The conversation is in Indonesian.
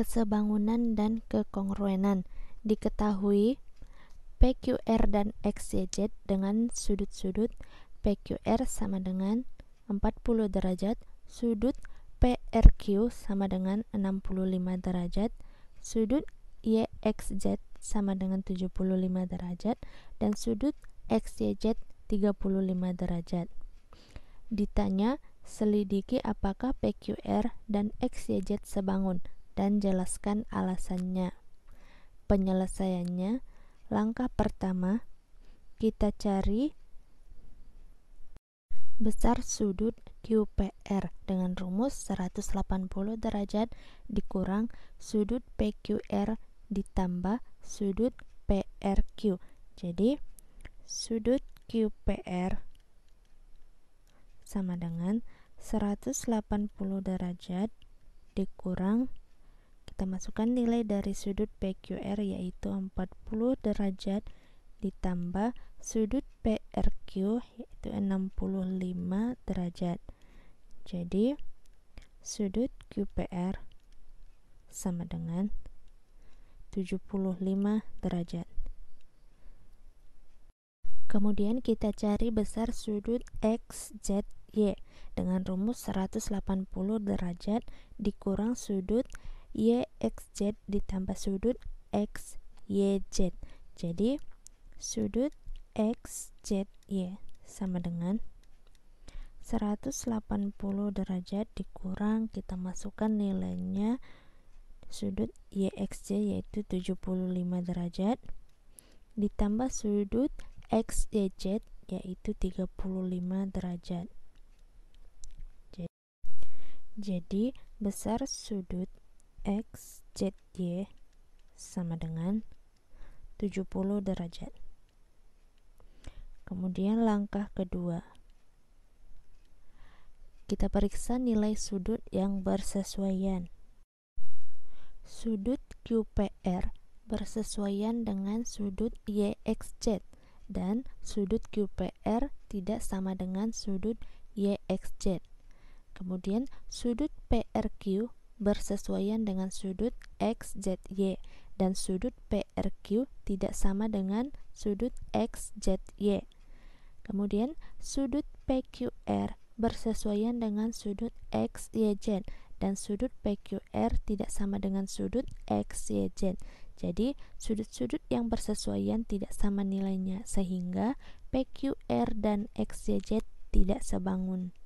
kesebangunan dan kekongruenan. Diketahui PQR dan XYZ dengan sudut-sudut PQR sama dengan 40 derajat, sudut PRQ sama dengan 65 derajat, sudut YXZ sama dengan 75 derajat, dan sudut XYZ 35 derajat. Ditanya, selidiki apakah PQR dan XYZ sebangun dan jelaskan alasannya. Penyelesaiannya, langkah pertama kita cari besar sudut QPR dengan rumus 180 derajat dikurang sudut PQR ditambah sudut PRQ. Jadi sudut QPR sama dengan 180 derajat dikurang kita masukkan nilai dari sudut PQR yaitu 40 derajat ditambah sudut PRQ yaitu 65 derajat. Jadi sudut QPR sama dengan 75 derajat. Kemudian kita cari besar sudut xzy Z, Y dengan rumus 180 derajat dikurang sudut y x z ditambah sudut x y z. Jadi sudut x y sama dengan 180 derajat dikurang kita masukkan nilainya sudut y x z, yaitu 75 derajat ditambah sudut x y z, yaitu 35 derajat. Jadi besar sudut X, Z, Y sama dengan 70 derajat. Kemudian langkah kedua. Kita periksa nilai sudut yang bersesuaian. Sudut QPR bersesuaian dengan sudut YXZ dan sudut QPR tidak sama dengan sudut YXZ. Kemudian sudut PRQ bersesuaian dengan sudut X, Z, Y dan sudut PRQ tidak sama dengan sudut X, Z, Y. Kemudian sudut PQR bersesuaian dengan sudut X, Y, Z dan sudut PQR tidak sama dengan sudut X, Y, Z. Jadi, sudut-sudut yang bersesuaian tidak sama nilainya sehingga PQR dan x, y, z tidak sebangun.